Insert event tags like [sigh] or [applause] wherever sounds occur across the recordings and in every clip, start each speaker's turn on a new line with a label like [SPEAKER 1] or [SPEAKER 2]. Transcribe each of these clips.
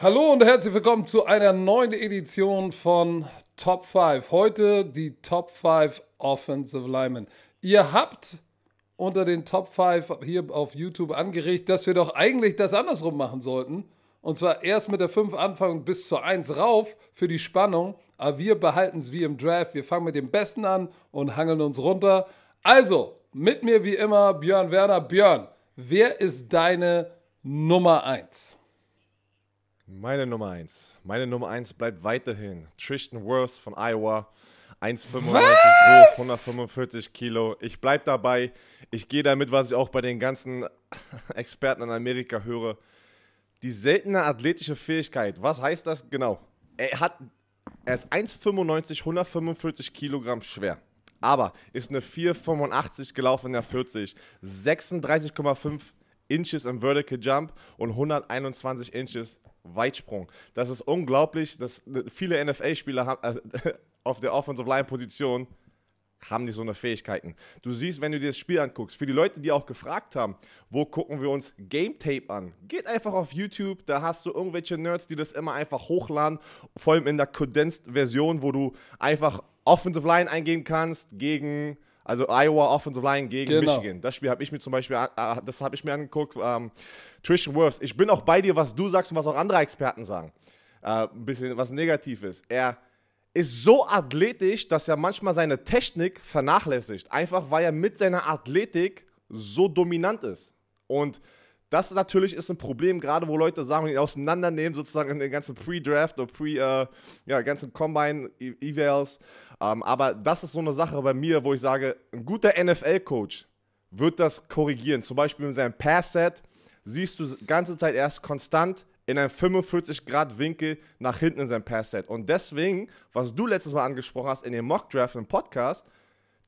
[SPEAKER 1] Hallo und herzlich willkommen zu einer neuen Edition von Top 5. Heute die Top 5 Offensive Linemen. Ihr habt unter den Top 5 hier auf YouTube angeregt, dass wir doch eigentlich das andersrum machen sollten. Und zwar erst mit der 5 anfangen bis zur 1 rauf für die Spannung. Aber wir behalten es wie im Draft. Wir fangen mit dem Besten an und hangeln uns runter. Also, mit mir wie immer Björn Werner. Björn, wer ist deine Nummer 1?
[SPEAKER 2] Meine Nummer 1. Meine Nummer 1 bleibt weiterhin Tristan Worth von Iowa. 1,95 hoch, 145 Kilo. Ich bleibe dabei. Ich gehe damit, was ich auch bei den ganzen [laughs] Experten in Amerika höre. Die seltene athletische Fähigkeit. Was heißt das genau? Er, hat, er ist 1,95, 145 Kilogramm schwer. Aber ist eine 4,85 gelaufen in der 40. 36,5 Inches im Vertical Jump und 121 Inches Weitsprung. Das ist unglaublich, dass viele NFL-Spieler also [laughs] auf der Offensive Line-Position haben die so eine Fähigkeiten. Du siehst, wenn du dir das Spiel anguckst, für die Leute, die auch gefragt haben, wo gucken wir uns Game Tape an? Geht einfach auf YouTube, da hast du irgendwelche Nerds, die das immer einfach hochladen, vor allem in der Condensed Version, wo du einfach Offensive Line eingeben kannst gegen also Iowa Offensive Line gegen genau. Michigan. Das Spiel habe ich mir zum Beispiel, äh, das habe ich mir angeguckt. Ähm, Trishan Wirfs, ich bin auch bei dir, was du sagst und was auch andere Experten sagen. Äh, ein bisschen was Negatives. Er ist so athletisch, dass er manchmal seine Technik vernachlässigt. Einfach weil er mit seiner Athletik so dominant ist. Und das natürlich ist ein Problem, gerade wo Leute Sachen auseinandernehmen, sozusagen in den ganzen Pre-Draft oder Pre, äh, ja, ganzen Combine-Evals. Ähm, aber das ist so eine Sache bei mir, wo ich sage, ein guter NFL-Coach wird das korrigieren. Zum Beispiel in seinem Pass-Set siehst du die ganze Zeit erst konstant in einem 45-Grad-Winkel nach hinten in seinem Pass-Set. Und deswegen, was du letztes Mal angesprochen hast in dem Mock-Draft im Podcast,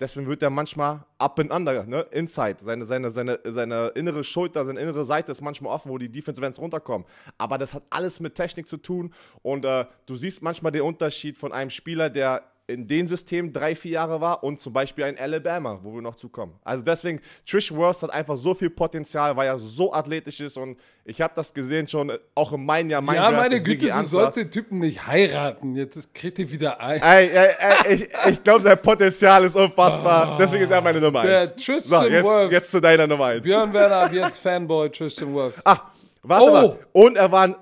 [SPEAKER 2] Deswegen wird er manchmal up and under, ne? inside. Seine, seine, seine, seine innere Schulter, seine innere Seite ist manchmal offen, wo die Defensive Events runterkommen. Aber das hat alles mit Technik zu tun. Und äh, du siehst manchmal den Unterschied von einem Spieler, der in dem System drei, vier Jahre war und zum Beispiel ein Alabama, wo wir noch zukommen. Also deswegen, Trish Worth hat einfach so viel Potenzial, weil er so athletisch ist und ich habe das gesehen schon auch in meinem Jahr. Mein ja, Draft meine Güte, du sollst den
[SPEAKER 1] Typen nicht heiraten. Jetzt kriegt er wieder ein. Ey, ey, ey, ich,
[SPEAKER 2] ich glaube, sein Potenzial ist unfassbar. Ah. Deswegen ist er meine Nummer 1. Der Tristan so, jetzt, Wirfs.
[SPEAKER 1] Jetzt zu deiner Nummer
[SPEAKER 2] 1. Björn Werner jetzt Fanboy Tristan Worth. Ah, Ach, warte oh. mal. Und er war,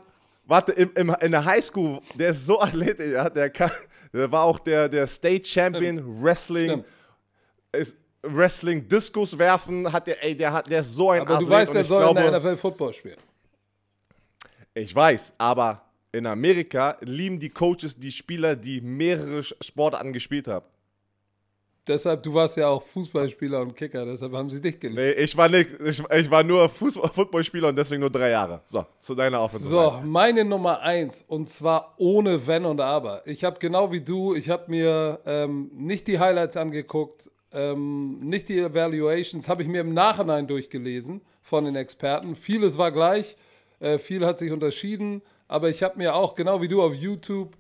[SPEAKER 2] warte, im, im, in der Highschool, der ist so athletisch, ja, der kann der äh, war auch der, der State Champion Stimmt. Wrestling. Stimmt. Äh, Wrestling Diskus werfen, hat der, ey, der hat der ist so ein Aber Athlet du weißt, er soll glaube, in der
[SPEAKER 1] NFL Football spielen.
[SPEAKER 2] Ich weiß, aber in Amerika lieben die Coaches die Spieler, die mehrere Sportarten gespielt haben. Deshalb, du warst ja auch Fußballspieler und Kicker, deshalb haben sie dich genommen. Nee, ich war, nicht, ich, ich war nur Fußball, Footballspieler und deswegen nur drei Jahre. So, zu deiner Offensive. So,
[SPEAKER 1] meine Nummer eins und zwar ohne Wenn und Aber. Ich habe genau wie du, ich habe mir ähm, nicht die Highlights angeguckt, ähm, nicht die Evaluations, habe ich mir im Nachhinein durchgelesen von den Experten. Vieles war gleich, äh, viel hat sich unterschieden, aber ich habe mir auch genau wie du auf YouTube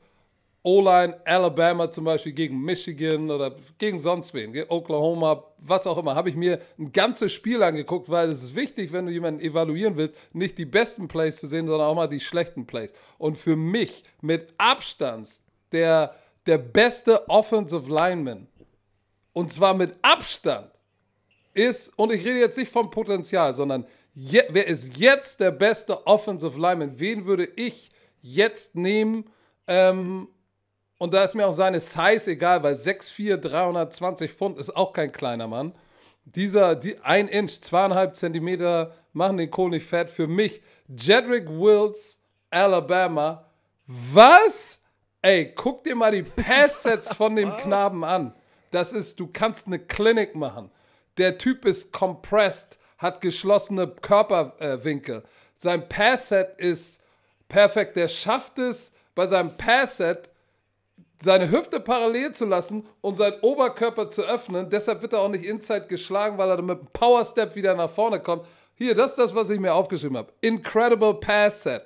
[SPEAKER 1] O-Line Alabama zum Beispiel gegen Michigan oder gegen sonst wen, Oklahoma, was auch immer, habe ich mir ein ganzes Spiel angeguckt, weil es ist wichtig, wenn du jemanden evaluieren willst, nicht die besten Plays zu sehen, sondern auch mal die schlechten Plays. Und für mich mit Abstand der, der beste Offensive Lineman, und zwar mit Abstand, ist, und ich rede jetzt nicht vom Potenzial, sondern je, wer ist jetzt der beste Offensive Lineman? Wen würde ich jetzt nehmen? Ähm, und da ist mir auch seine Size egal, weil 6'4, 320 Pfund ist auch kein kleiner Mann. Dieser, die 1 Inch, zweieinhalb Zentimeter machen den Kohl nicht fett. Für mich, Jedrick Wills, Alabama. Was? Ey, guck dir mal die Pass-Sets von dem Knaben an. Das ist, du kannst eine Klinik machen. Der Typ ist compressed, hat geschlossene Körperwinkel. Äh, Sein Pass-Set ist perfekt. Der schafft es bei seinem Pass-Set seine Hüfte parallel zu lassen und seinen Oberkörper zu öffnen. Deshalb wird er auch nicht inside geschlagen, weil er dann mit einem Power Step wieder nach vorne kommt. Hier, das ist das, was ich mir aufgeschrieben habe. Incredible Pass Set.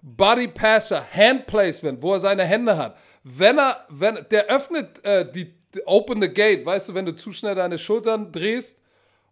[SPEAKER 1] Body Passer, Hand Placement, wo er seine Hände hat. Wenn er, wenn, der öffnet äh, die, die, Open the Gate, weißt du, wenn du zu schnell deine Schultern drehst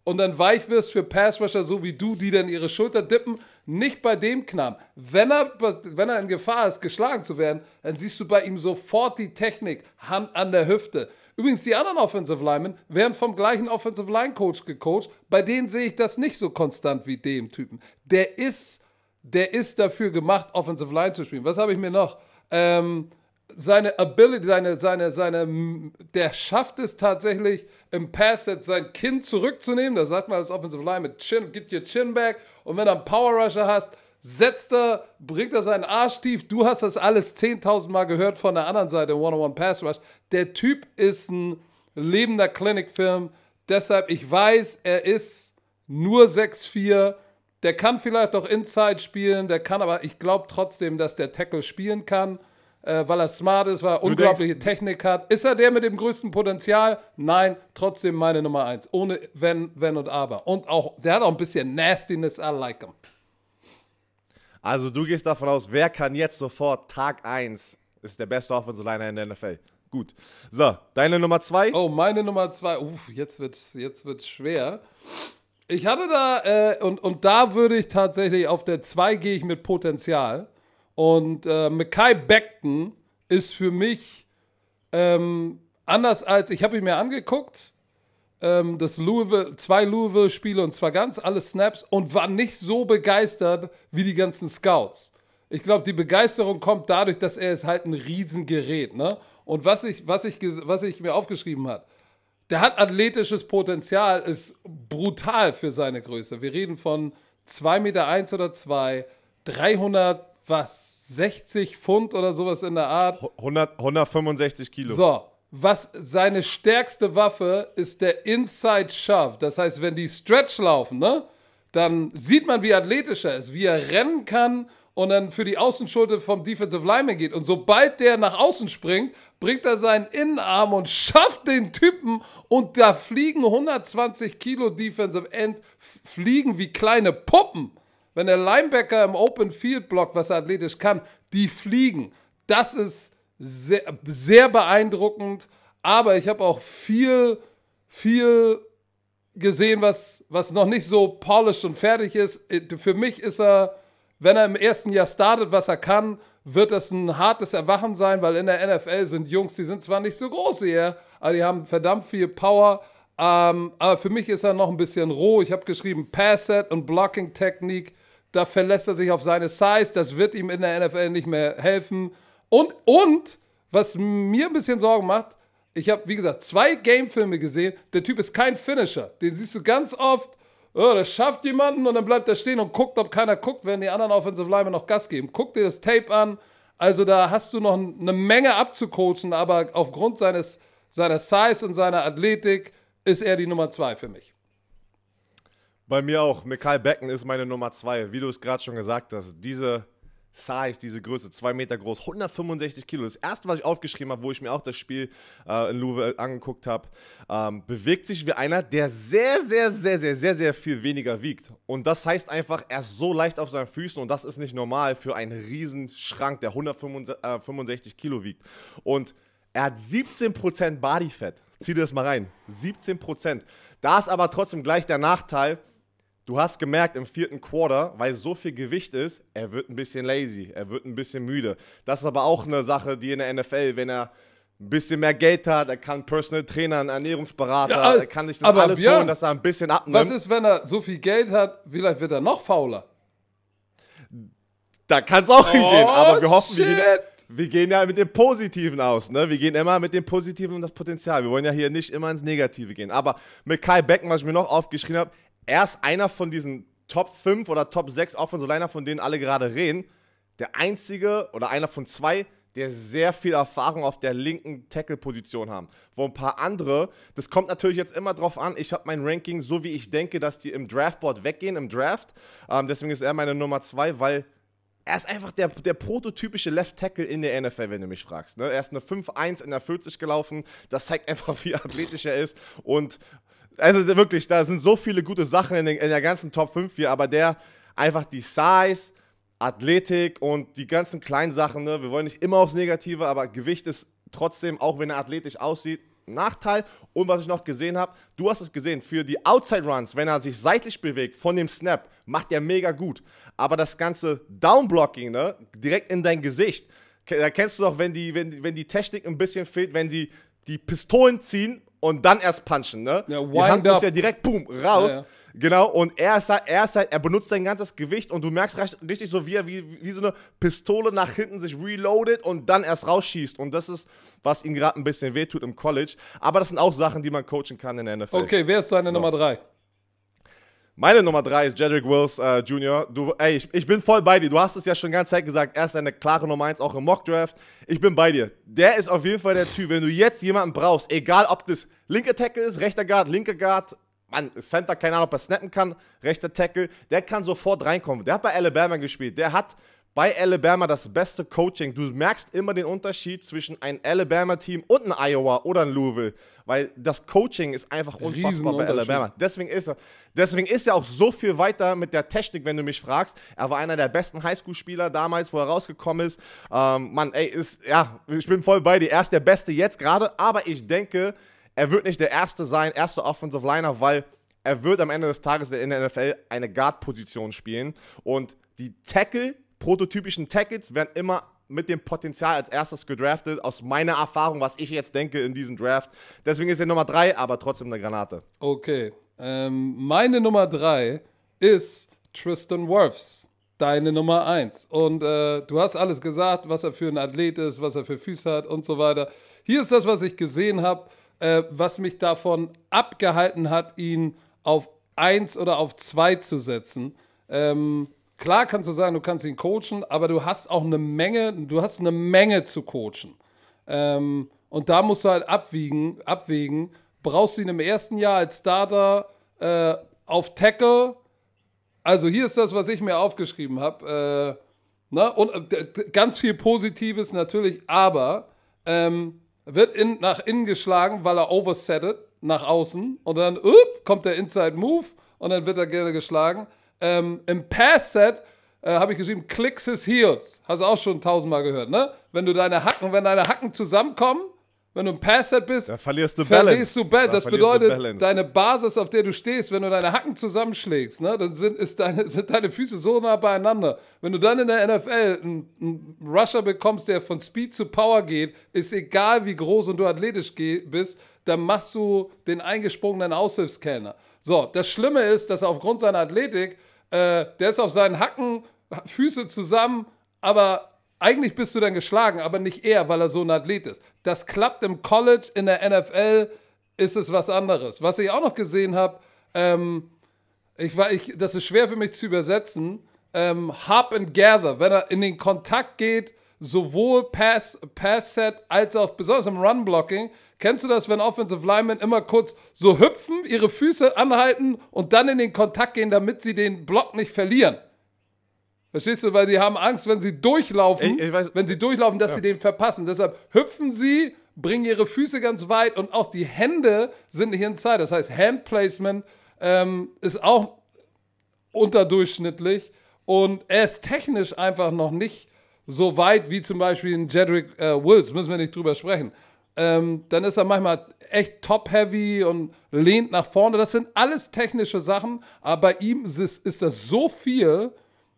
[SPEAKER 1] und dann weich wirst für Pass Rusher, so wie du, die dann ihre Schulter dippen, nicht bei dem Knaben. Wenn er, wenn er in Gefahr ist, geschlagen zu werden, dann siehst du bei ihm sofort die Technik, Hand an der Hüfte. Übrigens, die anderen Offensive Linemen werden vom gleichen Offensive Line Coach gecoacht. Bei denen sehe ich das nicht so konstant wie dem Typen. Der ist, der ist dafür gemacht, Offensive Line zu spielen. Was habe ich mir noch? Ähm, seine Ability, seine, seine, seine, der schafft es tatsächlich im Passet sein Kind zurückzunehmen. Das sagt man als Offensive Line mit Chin, gib dir Chin back. Und wenn du einen Power Rusher hast, setzt er, bringt er seinen Arsch tief. Du hast das alles 10.000 Mal gehört von der anderen Seite, One-on-One Pass Rush. Der Typ ist ein lebender Clinic-Film. Deshalb, ich weiß, er ist nur 6-4. Der kann vielleicht auch Inside spielen, der kann aber, ich glaube trotzdem, dass der Tackle spielen kann äh, weil er smart ist, weil er unglaubliche denkst, Technik hat. Ist er der mit dem größten Potenzial? Nein, trotzdem meine Nummer eins. Ohne Wenn, Wenn und Aber. Und auch, der hat auch ein bisschen Nastiness, I like him. Also du
[SPEAKER 2] gehst davon aus, wer kann jetzt sofort Tag 1 ist der beste Offensive Liner in der NFL. Gut. So, deine Nummer
[SPEAKER 1] 2? Oh, meine Nummer 2. Uff, jetzt wird's, jetzt wird's schwer. Ich hatte da, äh, und, und da würde ich tatsächlich, auf der 2 gehe ich mit Potenzial. Und äh, Mackay Beckton ist für mich ähm, anders als, ich habe ihn mir angeguckt, ähm, das Louisville, zwei Louisville-Spiele und zwar ganz alle Snaps und war nicht so begeistert wie die ganzen Scouts. Ich glaube, die Begeisterung kommt dadurch, dass er ist halt ein Riesengerät. Ne? Und was ich, was, ich, was ich mir aufgeschrieben habe, der hat athletisches Potenzial, ist brutal für seine Größe. Wir reden von 2,1 Meter eins oder 2, 300 was, 60 Pfund oder sowas in der Art. 100, 165 Kilo. So, was seine stärkste Waffe ist der Inside Shove. Das heißt, wenn die Stretch laufen, ne, dann sieht man, wie athletisch er ist, wie er rennen kann und dann für die Außenschulter vom Defensive Lineman geht. Und sobald der nach außen springt, bringt er seinen Innenarm und schafft den Typen. Und da fliegen 120 Kilo Defensive End, fliegen wie kleine Puppen. Wenn der Linebacker im Open Field blockt, was er athletisch kann, die fliegen. Das ist sehr, sehr beeindruckend. Aber ich habe auch viel, viel gesehen, was, was noch nicht so polished und fertig ist. Für mich ist er, wenn er im ersten Jahr startet, was er kann, wird das ein hartes Erwachen sein, weil in der NFL sind Jungs, die sind zwar nicht so groß wie er, aber die haben verdammt viel Power. Ähm, aber für mich ist er noch ein bisschen roh. Ich habe geschrieben, Pass-Set und Blocking-Technik da verlässt er sich auf seine Size, das wird ihm in der NFL nicht mehr helfen. Und, und, was mir ein bisschen Sorgen macht, ich habe, wie gesagt, zwei Gamefilme gesehen. Der Typ ist kein Finisher. Den siehst du ganz oft. Oh, das schafft jemanden und dann bleibt er stehen und guckt, ob keiner guckt, wenn die anderen Offensive Linemen noch Gas geben. Guck dir das Tape an. Also da hast du noch eine Menge abzucoachen, aber aufgrund seines, seiner Size und seiner Athletik ist er die Nummer zwei für mich. Bei mir
[SPEAKER 2] auch. Mikael Becken ist meine Nummer zwei. Wie du es gerade schon gesagt hast, diese Size, diese Größe, zwei Meter groß, 165 Kilo. Das erste, was ich aufgeschrieben habe, wo ich mir auch das Spiel äh, in Louvre äh, angeguckt habe, ähm, bewegt sich wie einer, der sehr, sehr, sehr, sehr, sehr, sehr viel weniger wiegt. Und das heißt einfach, er ist so leicht auf seinen Füßen und das ist nicht normal für einen riesen Schrank, der 165 äh, Kilo wiegt. Und er hat 17% Bodyfat. Zieh dir das mal rein. 17%. Da ist aber trotzdem gleich der Nachteil, Du hast gemerkt, im vierten Quarter, weil so viel Gewicht ist, er wird ein bisschen lazy, er wird ein bisschen müde. Das ist aber auch eine Sache, die in der NFL, wenn er ein bisschen mehr Geld hat, er kann Personal Trainer, einen Ernährungsberater,
[SPEAKER 1] ja, er kann nicht alles holen, dass er ein bisschen abnimmt. Was ist, wenn er so viel Geld hat, vielleicht wird er noch fauler?
[SPEAKER 2] Da kann es auch oh, hingehen, aber wir hoffen, wir gehen, wir gehen ja mit dem Positiven aus, ne? Wir gehen immer mit dem Positiven und das Potenzial. Wir wollen ja hier nicht immer ins Negative gehen. Aber mit Kai Becken, was ich mir noch aufgeschrieben habe, er ist einer von diesen Top 5 oder Top 6 Offensive Liner, von denen alle gerade reden. Der einzige oder einer von zwei, der sehr viel Erfahrung auf der linken Tackle-Position haben. Wo ein paar andere, das kommt natürlich jetzt immer drauf an, ich habe mein Ranking so, wie ich denke, dass die im Draftboard weggehen, im Draft. Ähm, deswegen ist er meine Nummer 2, weil er ist einfach der, der prototypische Left Tackle in der NFL, wenn du mich fragst. Ne? Er ist eine 5-1 in der 40 gelaufen. Das zeigt einfach, [laughs] wie athletisch er ist. Und also wirklich, da sind so viele gute Sachen in, den, in der ganzen Top 5 hier, aber der einfach die Size, Athletik und die ganzen kleinen Sachen, ne? wir wollen nicht immer aufs Negative, aber Gewicht ist trotzdem, auch wenn er athletisch aussieht, Nachteil. Und was ich noch gesehen habe, du hast es gesehen, für die Outside Runs, wenn er sich seitlich bewegt von dem Snap, macht er mega gut. Aber das ganze Downblocking, ne, direkt in dein Gesicht, da kennst du doch, wenn die, wenn, wenn die Technik ein bisschen fehlt, wenn sie die Pistolen ziehen und dann erst punchen, ne? Ja, die Hand up. muss ja direkt, boom, raus. Ja, ja. Genau, und er ist, halt, er ist halt, er benutzt sein ganzes Gewicht und du merkst richtig so, wie er wie, wie so eine Pistole nach hinten sich reloadet und dann erst rausschießt. Und das ist, was ihm gerade ein bisschen wehtut im College. Aber das sind auch Sachen, die man coachen kann in der NFL. Okay, wer ist seine so. Nummer drei? Meine Nummer 3 ist Jedrick Wills äh, Jr. Du, ey, ich, ich bin voll bei dir. Du hast es ja schon die ganze Zeit gesagt. Er ist eine klare Nummer 1, auch im Mockdraft. Ich bin bei dir. Der ist auf jeden Fall der Typ. Wenn du jetzt jemanden brauchst, egal ob das linke Tackle ist, rechter Guard, linke Guard, Mann, Center, keine Ahnung, ob er snappen kann, rechter Tackle, der kann sofort reinkommen. Der hat bei Alabama gespielt. Der hat bei Alabama das beste Coaching. Du merkst immer den Unterschied zwischen einem Alabama-Team und einem Iowa oder einem Louisville, weil das Coaching ist einfach unfassbar bei Alabama. Deswegen ist, er, deswegen ist er auch so viel weiter mit der Technik, wenn du mich fragst. Er war einer der besten Highschool-Spieler damals, wo er rausgekommen ist. Ähm, Mann, ey, ist, ja, ich bin voll bei dir. Er ist der Beste jetzt gerade, aber ich denke, er wird nicht der Erste sein, erste Offensive Liner, weil er wird am Ende des Tages in der NFL eine Guard-Position spielen und die Tackle prototypischen Tackles werden immer mit dem Potenzial als erstes gedraftet, aus meiner Erfahrung, was ich jetzt denke in diesem Draft. Deswegen ist er Nummer 3, aber trotzdem eine Granate.
[SPEAKER 1] Okay. Ähm, meine Nummer 3 ist Tristan Wirfs deine Nummer eins. Und äh, du hast alles gesagt, was er für ein Athlet ist, was er für Füße hat und so weiter. Hier ist das, was ich gesehen habe, äh, was mich davon abgehalten hat, ihn auf eins oder auf zwei zu setzen. Ähm, Klar kannst du sagen, du kannst ihn coachen, aber du hast auch eine Menge, du hast eine Menge zu coachen. Ähm, und da musst du halt abwiegen, abwägen, brauchst du ihn im ersten Jahr als Starter äh, auf Tackle. Also hier ist das, was ich mir aufgeschrieben habe. Äh, ne? Und äh, ganz viel Positives natürlich, aber ähm, wird in, nach innen geschlagen, weil er oversettet nach außen und dann up, kommt der Inside Move und dann wird er gerne geschlagen ähm, im Pass-Set äh, habe ich geschrieben, clicks his heels. Hast du auch schon tausendmal gehört, ne? Wenn du deine Hacken, wenn deine Hacken zusammenkommen, wenn du im Pass-Set bist, da verlierst du Balance. du ba da das bedeutet, Balance. deine Basis, auf der du stehst, wenn du deine Hacken zusammenschlägst, ne, dann sind, ist deine, [laughs] sind deine Füße so nah beieinander. Wenn du dann in der NFL einen, einen Rusher bekommst, der von Speed zu Power geht, ist egal, wie groß und du athletisch bist, dann machst du den eingesprungenen Aushilfskellner. So, das Schlimme ist, dass er aufgrund seiner Athletik äh, der ist auf seinen Hacken, Füße zusammen, aber eigentlich bist du dann geschlagen, aber nicht er, weil er so ein Athlet ist. Das klappt im College, in der NFL ist es was anderes. Was ich auch noch gesehen habe, ähm, ich ich, das ist schwer für mich zu übersetzen, ähm, Harp and Gather, wenn er in den Kontakt geht, sowohl Pass, Pass Set als auch besonders im Run Blocking. Kennst du das, wenn Offensive Linemen immer kurz so hüpfen, ihre Füße anhalten und dann in den Kontakt gehen, damit sie den Block nicht verlieren? Verstehst du, weil die haben Angst, wenn sie durchlaufen, ich, ich weiß, wenn sie durchlaufen, dass ja. sie den verpassen. Deshalb hüpfen sie, bringen ihre Füße ganz weit und auch die Hände sind nicht in Zeit. Das heißt, Handplacement ähm, ist auch unterdurchschnittlich und er ist technisch einfach noch nicht so weit wie zum Beispiel ein Jedrick äh, Wills, müssen wir nicht drüber sprechen. Ähm, dann ist er manchmal echt top-heavy und lehnt nach vorne. Das sind alles technische Sachen, aber bei ihm ist, ist das so viel,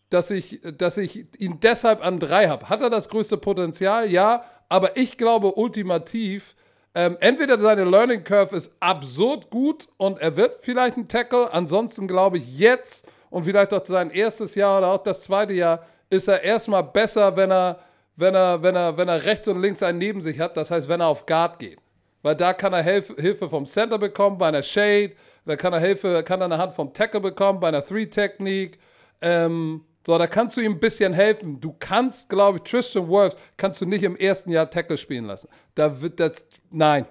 [SPEAKER 1] dass ich, dass ich ihn deshalb an drei habe. Hat er das größte Potenzial? Ja, aber ich glaube ultimativ, ähm, entweder seine Learning Curve ist absurd gut und er wird vielleicht ein Tackle, ansonsten glaube ich jetzt und vielleicht auch sein erstes Jahr oder auch das zweite Jahr ist er erstmal besser, wenn er, wenn, er, wenn, er, wenn er rechts und links einen neben sich hat. Das heißt, wenn er auf Guard geht. Weil da kann er Hilf Hilfe vom Center bekommen, bei einer Shade. Da kann er Hilfe, kann er eine Hand vom Tackle bekommen, bei einer Three-Technik. Ähm, so, da kannst du ihm ein bisschen helfen. Du kannst, glaube ich, Tristan Wirfs kannst du nicht im ersten Jahr Tackle spielen lassen. Da wird das, nein.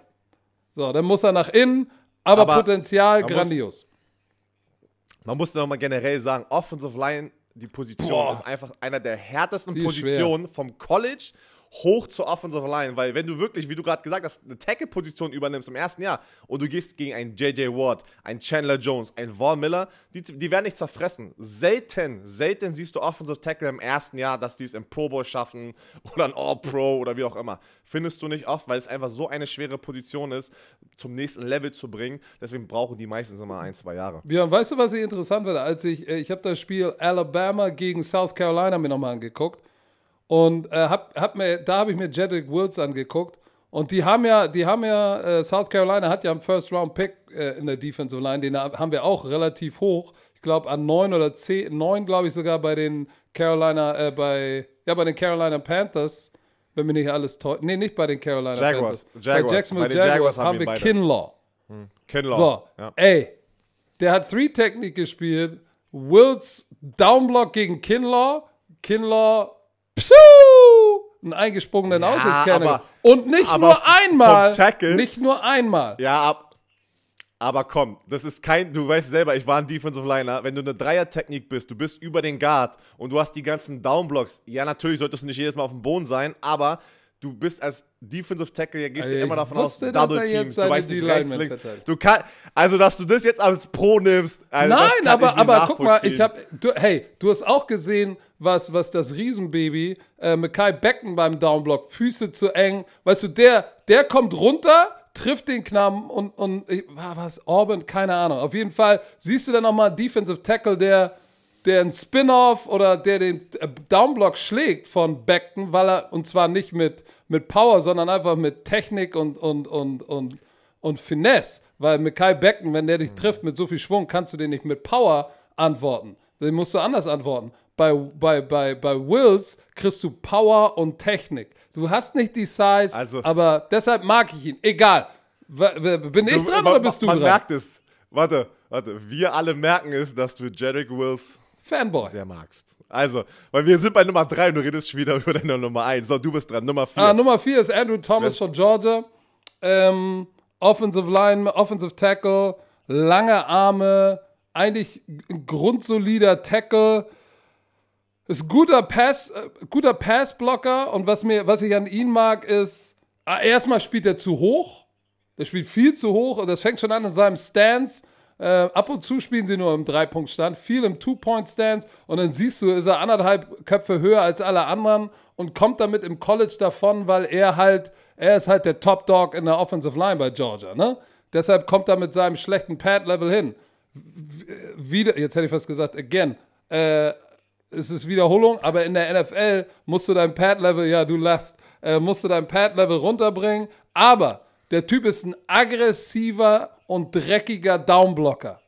[SPEAKER 1] So, dann muss er nach innen, aber, aber Potenzial man grandios. Muss, man muss nochmal generell
[SPEAKER 2] sagen, Offensive Line die Position Boah. ist einfach einer der härtesten Positionen vom College hoch zur Offensive Line, weil wenn du wirklich, wie du gerade gesagt hast, eine Tackle-Position übernimmst im ersten Jahr und du gehst gegen einen J.J. Ward, einen Chandler Jones, einen Vaughn Miller, die, die werden nicht zerfressen. Selten, selten siehst du Offensive Tackle im ersten Jahr, dass die es im Pro Bowl schaffen [laughs] oder ein All-Pro oder wie auch immer. Findest du nicht oft, weil es einfach so eine schwere Position ist, zum nächsten Level zu bringen. Deswegen brauchen die meistens immer ein, zwei Jahre.
[SPEAKER 1] Ja, weißt du, was ich interessant war? Als ich, äh, ich habe das Spiel Alabama gegen South Carolina mir nochmal angeguckt und äh, hab, hab mir, da habe ich mir Jedrick Wills angeguckt. Und die haben ja, die haben ja, äh, South Carolina hat ja einen First-Round-Pick äh, in der Defensive Line, den haben wir auch relativ hoch. Ich glaube an 9 oder 10, 9 glaube ich sogar bei den Carolina, äh, bei, ja, bei den Carolina Panthers, wenn mir nicht alles täuscht. Nee, nicht bei den Carolina Jaguars. Panthers. Jaguars. Bei Jacksonville bei Jaguars, Jaguars, haben, wir beide. Kinlaw. Hm. Kinlaw. So, ja. ey, der hat Three-Technik gespielt. Wills Downblock gegen Kinlaw. Kinlaw Pschuh! einen eingesprungenen ja, Aussichtskerner. Und nicht nur einmal. Tackle, nicht nur einmal.
[SPEAKER 2] Ja, ab, aber komm, das ist kein, du weißt selber, ich war ein Defensive Liner. Wenn du eine Dreier-Technik bist, du bist über den Guard und du hast die ganzen Downblocks. Ja, natürlich solltest du nicht jedes Mal auf dem Boden sein, aber du bist als Defensive Tackle, ja, gehst du also immer davon aus, Double Teams, du weißt nicht rechts, links. Du kann, also, dass du das jetzt als
[SPEAKER 1] Pro nimmst. Also Nein, aber, aber guck mal, ich hab, du, hey, du hast auch gesehen, was, was das Riesenbaby, äh, Mackay Becken beim Downblock, Füße zu eng, weißt du, der, der kommt runter, trifft den Knaben und, und was, Orban, keine Ahnung. Auf jeden Fall siehst du dann nochmal Defensive Tackle, der der ein Spin-off oder der den äh, Downblock schlägt von Beckton, weil er, und zwar nicht mit, mit Power, sondern einfach mit Technik und, und, und, und, und Finesse. Weil mit Kai Beckton, wenn der dich mhm. trifft mit so viel Schwung, kannst du den nicht mit Power antworten. Den musst du anders antworten. Bei, bei, bei, bei Wills kriegst du Power und Technik. Du hast nicht die Size, also, aber deshalb mag ich ihn. Egal. Bin ich dran man, oder bist du man dran? Man merkt
[SPEAKER 2] es. Warte, warte. Wir alle merken es, dass du Jerick Wills Fanboy. Sehr magst. Also, weil wir sind bei Nummer 3 und du redest schon wieder [laughs] über deine Nummer 1. So, du bist dran. Nummer 4. Ah,
[SPEAKER 1] Nummer 4 ist Andrew Thomas von Georgia. Ähm, offensive Line, Offensive Tackle, lange Arme, eigentlich ein grundsolider Tackle. Ist guter Pass, äh, guter Passblocker und was, mir, was ich an ihm mag, ist, ah, erstmal spielt er zu hoch. Der spielt viel zu hoch und das fängt schon an in seinem Stance. Äh, ab und zu spielen sie nur im Drei-Punkt-Stand, viel im Two-Point-Stand und dann siehst du, ist er anderthalb Köpfe höher als alle anderen und kommt damit im College davon, weil er halt, er ist halt der Top-Dog in der Offensive Line bei Georgia, ne? Deshalb kommt er mit seinem schlechten Pad-Level hin. Wieder, jetzt hätte ich fast gesagt, again, äh, es ist Wiederholung, aber in der NFL musst du dein Pad-Level, ja, du last, äh, musst du dein Pad-Level runterbringen, aber der Typ ist ein aggressiver und dreckiger Downblocker.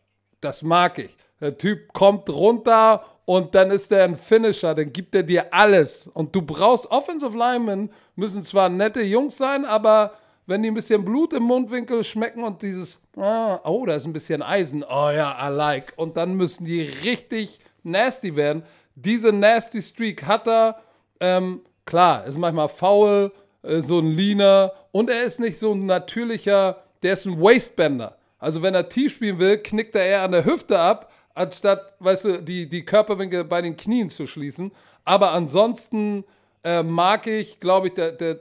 [SPEAKER 1] Das mag ich. Der Typ kommt runter und dann ist er ein Finisher, dann gibt er dir alles. Und du brauchst Offensive Linemen, müssen zwar nette Jungs sein, aber wenn die ein bisschen Blut im Mundwinkel schmecken und dieses, ah, oh, da ist ein bisschen Eisen, oh ja, I like. Und dann müssen die richtig nasty werden. Diese nasty Streak hat er. Ähm, klar, ist manchmal faul, äh, so ein Leaner und er ist nicht so ein natürlicher, der ist ein Waistbender. Also wenn er tief spielen will, knickt er eher an der Hüfte ab, anstatt, weißt du, die, die Körperwinkel bei den Knien zu schließen. Aber ansonsten äh, mag ich, glaube ich, der, der,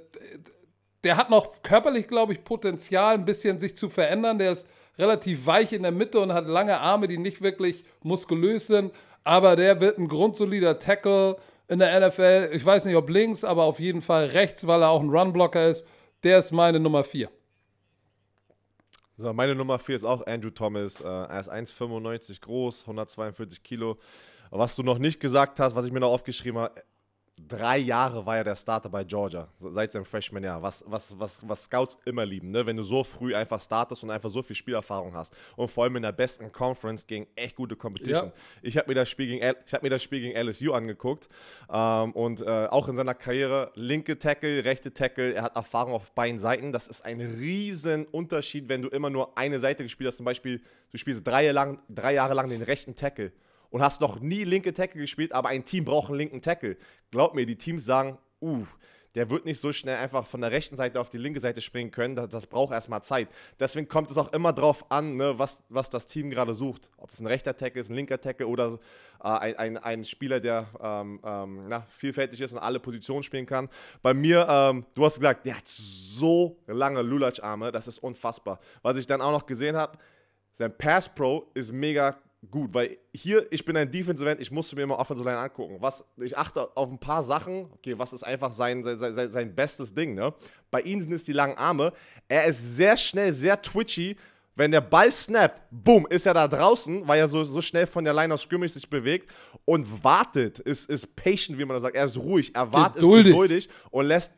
[SPEAKER 1] der hat noch körperlich, glaube ich, Potenzial, ein bisschen sich zu verändern. Der ist relativ weich in der Mitte und hat lange Arme, die nicht wirklich muskulös sind. Aber der wird ein grundsolider Tackle in der NFL. Ich weiß nicht, ob links, aber auf jeden Fall rechts, weil er auch ein Runblocker ist. Der ist meine Nummer 4.
[SPEAKER 2] So, meine Nummer 4 ist auch Andrew Thomas. Äh, er ist 1,95 groß, 142 Kilo. Was du noch nicht gesagt hast, was ich mir noch aufgeschrieben habe, drei Jahre war er der Starter bei Georgia, seit seinem Freshman-Jahr, was, was, was, was Scouts immer lieben, ne? wenn du so früh einfach startest und einfach so viel Spielerfahrung hast. Und vor allem in der besten Conference gegen echt gute Competition. Ja. Ich habe mir, das Spiel gegen, hab mir das Spiel gegen LSU angeguckt ähm, und äh, auch in seiner Karriere linke Tackle, rechte Tackle, er hat Erfahrung auf beiden Seiten. Das ist ein riesen Unterschied, wenn du immer nur eine Seite gespielt hast, zum Beispiel du spielst drei, lang, drei Jahre lang den rechten Tackle und hast noch nie linke Tackle gespielt, aber ein Team braucht einen linken Tackle. Glaub mir, die Teams sagen, uh, der wird nicht so schnell einfach von der rechten Seite auf die linke Seite springen können. Das, das braucht erstmal Zeit. Deswegen kommt es auch immer drauf an, ne, was, was das Team gerade sucht. Ob es ein rechter Tackle ist, ein linker Tackle oder äh, ein, ein, ein, Spieler, der ähm, ähm, na, vielfältig ist und alle Positionen spielen kann. Bei mir, ähm, du hast gesagt, der hat so lange Lulatsch-Arme, das ist unfassbar. Was ich dann auch noch gesehen habe, sein Pass Pro ist mega gut, weil hier, ich bin ein Defensive End, ich musste mir immer Offensive Line angucken. Was, ich achte auf ein paar Sachen, okay, was ist einfach sein, sein, sein, sein bestes Ding, ne? Bei ihm sind es die langen Arme. Er ist sehr schnell, sehr twitchy. Wenn der Ball snappt, boom, ist er da draußen, weil er so, so schnell von der Line of Scrimmage sich bewegt und wartet, ist, ist patient, wie man das sagt. Er ist ruhig, er wartet, geduldig. ist geduldig und lässt,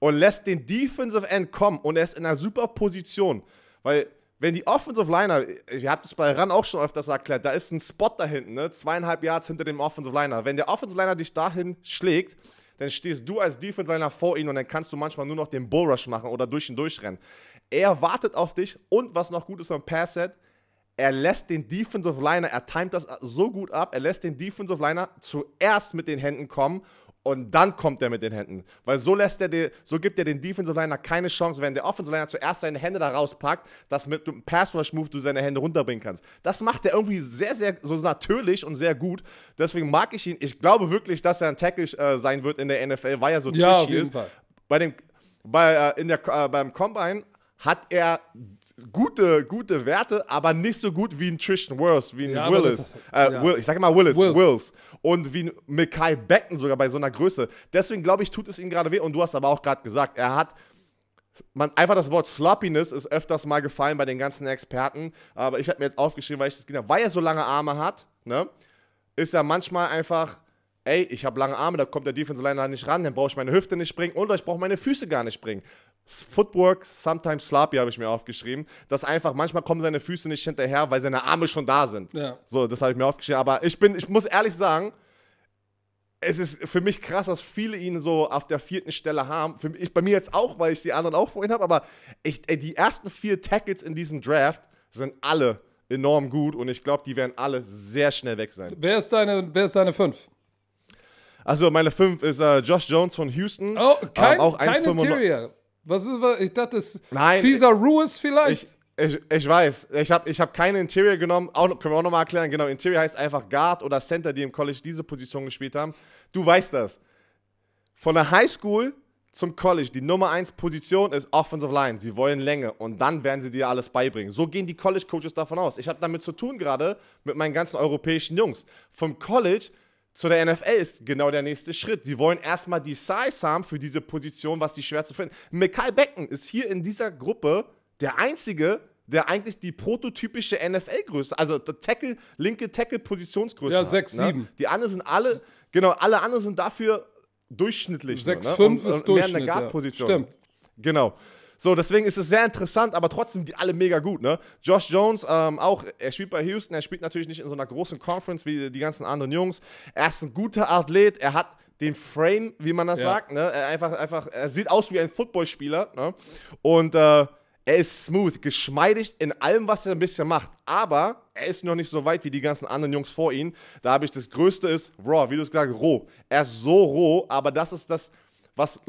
[SPEAKER 2] und lässt den Defensive End kommen und er ist in einer super Position, weil wenn die Offensive Liner, ihr habt es bei Ran auch schon öfters erklärt, da ist ein Spot da hinten, ne? zweieinhalb Yards hinter dem Offensive Liner. Wenn der Offensive Liner dich dahin schlägt, dann stehst du als Defensive Liner vor ihm und dann kannst du manchmal nur noch den Bullrush machen oder durch ihn durchrennen. Er wartet auf dich und was noch gut ist am Pass Set, er lässt den Defensive Liner, er timet das so gut ab, er lässt den Defensive Liner zuerst mit den Händen kommen und dann kommt er mit den Händen. Weil so lässt er dir, so gibt er den Defensive Liner keine Chance, wenn der Offensive Liner zuerst seine Hände da rauspackt, dass mit einem Pass Rush Move du seine Hände runterbringen kannst. Das macht er irgendwie sehr, sehr so natürlich und sehr gut. Deswegen mag ich ihn. Ich glaube wirklich, dass er ein Tackle äh, sein wird in der NFL, weil er so ja, twitchy ist. Fall. Bei dem, bei, äh, in der, äh, beim Combine hat er gute, gute Werte, aber nicht so gut wie ein Tristan Wills, wie ein ja, Willis. Das, äh, ja. Will, ich sage immer Willis. Wills. Wills und wie Mekai Becken sogar bei so einer Größe. Deswegen glaube ich, tut es ihm gerade weh. Und du hast aber auch gerade gesagt, er hat man, einfach das Wort Sloppiness ist öfters mal gefallen bei den ganzen Experten. Aber ich habe mir jetzt aufgeschrieben, weil ich das weil er so lange Arme hat, ne, ist er manchmal einfach, ey, ich habe lange Arme, da kommt der Defensive Liner nicht ran, dann brauche ich meine Hüfte nicht springen oder ich brauche meine Füße gar nicht springen. Footwork, sometimes sloppy habe ich mir aufgeschrieben, dass einfach manchmal kommen seine Füße nicht hinterher, weil seine Arme schon da sind. Ja. So, das habe ich mir aufgeschrieben. Aber ich bin, ich muss ehrlich sagen, es ist für mich krass, dass viele ihn so auf der vierten Stelle haben. Für mich, bei mir jetzt auch, weil ich die anderen auch vorhin habe, aber ich, ey, die ersten vier Tackles in diesem Draft sind alle enorm gut und ich glaube, die werden alle sehr schnell weg sein. Wer ist deine, wer ist deine fünf? Also meine fünf ist äh, Josh Jones von Houston. Oh, kein, ähm, auch kein Interior.
[SPEAKER 1] Was ist was? Ich dachte, es ist Caesar
[SPEAKER 2] Ruiz vielleicht. Ich, ich, ich weiß. Ich habe ich hab keine Interior genommen. Auch, können wir auch nochmal erklären. Genau, Interior heißt einfach Guard oder Center, die im College diese Position gespielt haben. Du weißt das. Von der High School zum College, die Nummer 1 Position ist Offensive Line. Sie wollen Länge und dann werden sie dir alles beibringen. So gehen die College Coaches davon aus. Ich habe damit zu tun gerade mit meinen ganzen europäischen Jungs. Vom College zu der NFL ist genau der nächste Schritt. Sie wollen erstmal die Size haben für diese Position, was sie schwer zu finden. Mekhi Becken ist hier in dieser Gruppe der einzige, der eigentlich die prototypische NFL-Größe, also Tackle, linke Tackle-Positionsgröße ja, hat. Ja, 6, 7. Ne? Die anderen sind alle, genau, alle anderen sind dafür durchschnittlich. 6, 5 ne? ist durchschnittlich. Mehr in der Guard-Position. Ja. Stimmt. Genau. So, deswegen ist es sehr interessant, aber trotzdem die alle mega gut, ne? Josh Jones, ähm, auch, er spielt bei Houston, er spielt natürlich nicht in so einer großen Conference wie die ganzen anderen Jungs. Er ist ein guter Athlet, er hat den Frame, wie man das ja. sagt, ne? Er einfach, einfach, er sieht aus wie ein Footballspieler, ne? Und äh, er ist smooth, geschmeidig in allem, was er ein bisschen macht. Aber er ist noch nicht so weit wie die ganzen anderen Jungs vor ihm. Da habe ich das Größte ist Raw, wie du es gesagt hast, roh. Er ist so roh, aber das ist das, was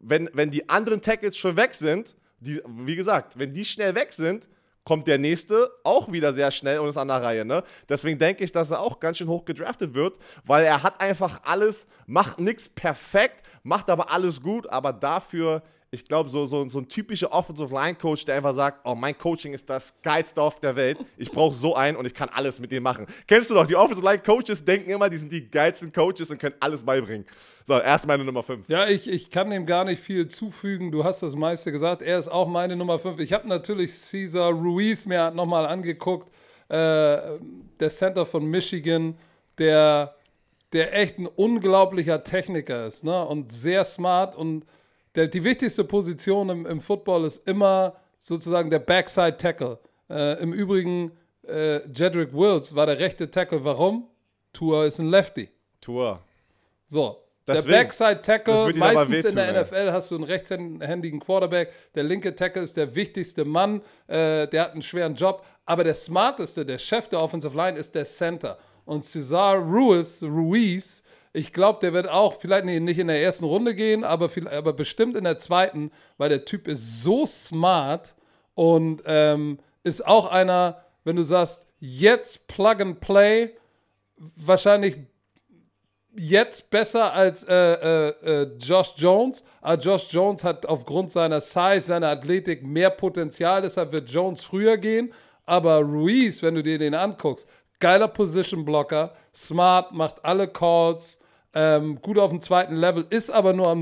[SPEAKER 2] wenn, wenn die anderen Tackles schon weg sind, die, wie gesagt, wenn die schnell weg sind, kommt der nächste auch wieder sehr schnell und ist an der Reihe. Ne? Deswegen denke ich, dass er auch ganz schön hoch gedraftet wird, weil er hat einfach alles, macht nichts perfekt, macht aber alles gut, aber dafür ich glaube, so, so, so ein typischer Offensive Line Coach, der einfach sagt: Oh, mein Coaching ist das geilste auf der Welt. Ich brauche so einen und ich kann alles mit dem machen. Kennst du doch, die Offensive Line Coaches denken immer, die sind die geilsten Coaches und können alles beibringen. So, erst meine Nummer 5.
[SPEAKER 1] Ja, ich, ich kann dem gar nicht viel zufügen. Du hast das meiste gesagt. Er ist auch meine Nummer 5. Ich habe natürlich Cesar Ruiz mir nochmal angeguckt. Äh, der Center von Michigan, der, der echt ein unglaublicher Techniker ist ne? und sehr smart und der, die wichtigste Position im, im Football ist immer sozusagen der Backside Tackle. Äh, Im Übrigen, äh, Jedrick Wills war der rechte Tackle. Warum? Tour ist ein Lefty. Tour. So. Deswegen, der Backside Tackle, meistens in der NFL hast du einen rechtshändigen Quarterback. Der linke Tackle ist der wichtigste Mann. Äh, der hat einen schweren Job. Aber der smarteste, der Chef der Offensive Line, ist der Center. Und Cesar Ruiz, Ruiz ich glaube, der wird auch vielleicht nicht in der ersten Runde gehen, aber, viel, aber bestimmt in der zweiten, weil der Typ ist so smart und ähm, ist auch einer, wenn du sagst, jetzt Plug and Play, wahrscheinlich jetzt besser als äh, äh, äh, Josh Jones. Aber Josh Jones hat aufgrund seiner Size, seiner Athletik mehr Potenzial, deshalb wird Jones früher gehen. Aber Ruiz, wenn du dir den anguckst, geiler Position Blocker, smart, macht alle Calls, ähm, gut auf dem zweiten Level, ist aber nur 1,91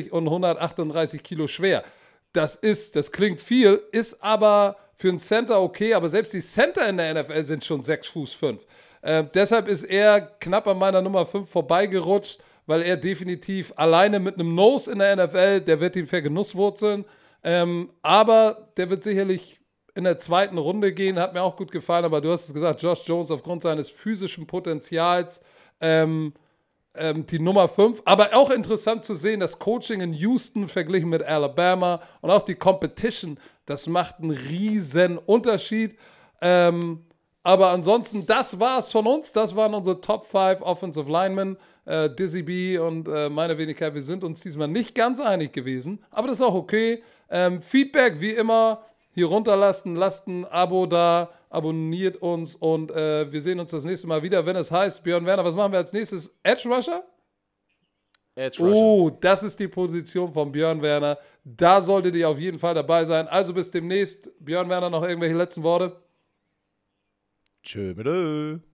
[SPEAKER 1] Meter und 138 Kilo schwer. Das ist, das klingt viel, ist aber für einen Center okay, aber selbst die Center in der NFL sind schon 6 Fuß 5. Äh, deshalb ist er knapp an meiner Nummer 5 vorbeigerutscht, weil er definitiv alleine mit einem Nose in der NFL, der wird ihn vergenusswurzeln. Ähm, aber der wird sicherlich in der zweiten Runde gehen, hat mir auch gut gefallen, aber du hast es gesagt, Josh Jones aufgrund seines physischen Potenzials ähm, ähm, die Nummer 5. Aber auch interessant zu sehen, das Coaching in Houston verglichen mit Alabama und auch die Competition, das macht einen riesen Unterschied. Ähm, aber ansonsten, das war es von uns. Das waren unsere Top 5 Offensive Linemen. Äh, Dizzy B und äh, meine Wenigkeit, wir sind uns diesmal nicht ganz einig gewesen, aber das ist auch okay. Ähm, Feedback wie immer hier runterlassen, lasst ein Abo da abonniert uns und äh, wir sehen uns das nächste Mal wieder, wenn es heißt, Björn Werner, was machen wir als nächstes? Edge Rusher? Edge oh, Rusher. Oh, das ist die Position von Björn Werner. Da solltet ihr auf jeden Fall dabei sein. Also bis demnächst. Björn Werner, noch irgendwelche letzten Worte?
[SPEAKER 2] Tschö, bitte.